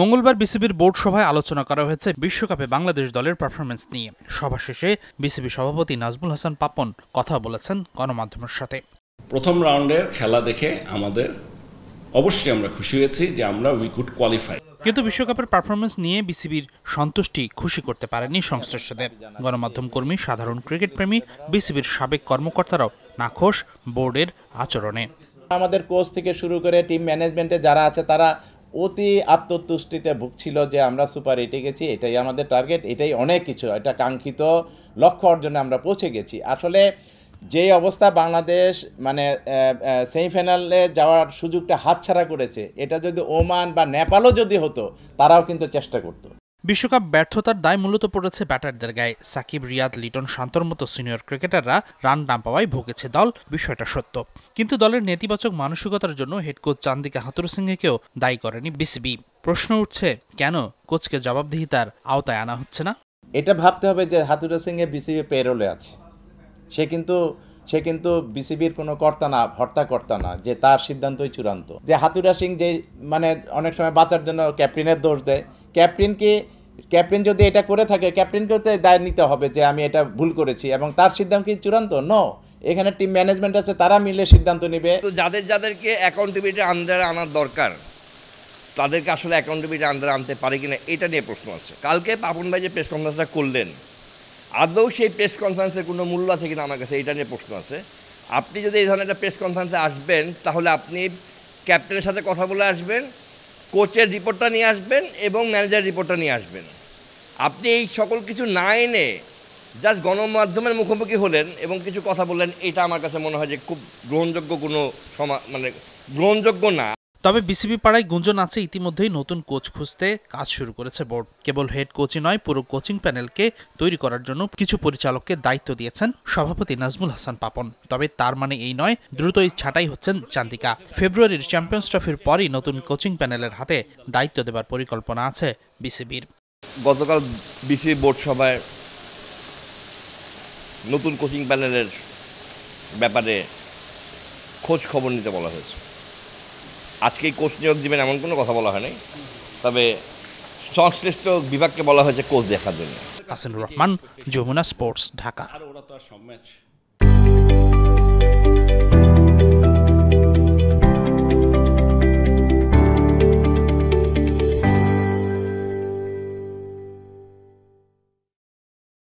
মঙ্গলবার বিসিবির বোর্ড সভায় আলোচনা করা হয়েছে বিশ্বকাপে বাংলাদেশ দলের পারফরমেন্স নিয়ে সভা শেষে বিসিবি সভাপতি নাজমুল হাসান পাপন কথা বলেছেন গণমাধ্যমের সাথে প্রথম রাউন্ডের খেলা দেখে আমাদের অবশ্যই আমরা খুশি হয়েছি যে আমরা উই কুড কোয়ালিফাই কিন্তু বিশ্বকাপের পারফরমেন্স নিয়ে বিসিবির সন্তুষ্টি খুশি করতে পারেনি সংশ্লিষ্টদের গণমাধ্যম কর্মী সাধারণ ক্রিকেট প্রেমী বিসিবির সাবেক কর্মকর্তারাও নাখোশ বোর্ডের আচরণে আমাদের কোচ থেকে শুরু করে টিম ম্যানেজমেন্টে যারা আছে তারা অতি আত্মতুষ্টিতে ভুগছিল যে আমরা সুপার এইটে গেছি এটাই আমাদের টার্গেট এটাই অনেক কিছু এটা কাঙ্ক্ষিত লক্ষ্য অর্জনে আমরা পৌঁছে গেছি আসলে যেই অবস্থা বাংলাদেশ মানে সেমিফাইনালে যাওয়ার সুযোগটা হাতছাড়া করেছে এটা যদি ওমান বা নেপালও যদি হতো তারাও কিন্তু চেষ্টা করতো বিশ্বকাপ ব্যর্থতার দায় মূলত পড়েছে ব্যাটারদের গায়ে সাকিব রিয়াদ লিটন শান্তর মতো সিনিয়র ক্রিকেটাররা রান না পাওয়ায় ভুগেছে দল বিষয়টা সত্য কিন্তু দলের নেতিবাচক মানসিকতার জন্য হেড কোচ চান্দিকা হাতুর সিংহকেও দায়ী করেনি বিসিবি প্রশ্ন উঠছে কেন কোচকে জবাবদিহিতার আওতায় আনা হচ্ছে না এটা ভাবতে হবে যে হাতুরা সিংহে বিসিবি পেরোলে আছে সে কিন্তু সে কিন্তু বিসিবির কোনো কর্তা না কর্তা না যে তার সিদ্ধান্তই চূড়ান্ত যে হাতুরা সিং যে মানে অনেক সময় বাঁচার জন্য ক্যাপ্টেনের দোষ দেয় ক্যাপ্টেনকে ক্যাপ্টেন যদি এটা করে থাকে ক্যাপ্টেনকেও তো দায় নিতে হবে যে আমি এটা ভুল করেছি এবং তার সিদ্ধান্ত কি চূড়ান্ত ন এখানে টিম ম্যানেজমেন্ট আছে তারা মিলে সিদ্ধান্ত নেবে তো যাদের যাদেরকে অ্যাকাউন্টেবিলিটি আন্ডারে আনার দরকার তাদেরকে আসলে অ্যাকাউন্টেবিলিটি আন্ডারে আনতে পারে কিনা এটা নিয়ে প্রশ্ন আছে কালকে পাপন ভাই যে প্রেস কনফারেন্সটা করলেন আদৌ সেই প্রেস কনফারেন্সের কোনো মূল্য আছে কিনা আমার কাছে এটা নিয়ে প্রশ্ন আছে আপনি যদি এই ধরনের একটা প্রেস কনফারেন্সে আসবেন তাহলে আপনি ক্যাপ্টেনের সাথে কথা বলে আসবেন কোচের রিপোর্টটা নিয়ে আসবেন এবং ম্যানেজার রিপোর্টটা নিয়ে আসবেন আপনি এই সকল কিছু না এনে জাস্ট গণমাধ্যমের মুখোমুখি হলেন এবং কিছু কথা বললেন এটা আমার কাছে মনে হয় যে খুব গ্রহণযোগ্য কোনো সমা মানে গ্রহণযোগ্য না তবে বিসিবি পাড়ায় গুঞ্জন আছে ইতিমধ্যেই নতুন কোচ খুঁজতে কাজ শুরু করেছে বোর্ড কেবল হেড কোচই নয় পুরো কোচিং প্যানেলকে তৈরি করার জন্য কিছু পরিচালককে দায়িত্ব দিয়েছেন সভাপতি নাজমুল হাসান পাপন তবে তার মানে এই নয় দ্রুতই ছাঁটাই হচ্ছেন চান্দিকা ফেব্রুয়ারির চ্যাম্পিয়ন্স ট্রফির পরই নতুন কোচিং প্যানেলের হাতে দায়িত্ব দেবার পরিকল্পনা আছে বিসিবির গতকাল বিসিবি বোর্ড সভায় নতুন কোচিং প্যানেলের ব্যাপারে খোঁজ খবর নিতে বলা হয়েছে আজকে কোচ নিয়োগ দিবেন এমন কোনো কথা বলা হয়নি তবে সংশ্লিষ্ট বিভাগকে বলা হয়েছে কোচ দেখার জন্য আসিনুর রহমান যমুনা স্পোর্টস ঢাকা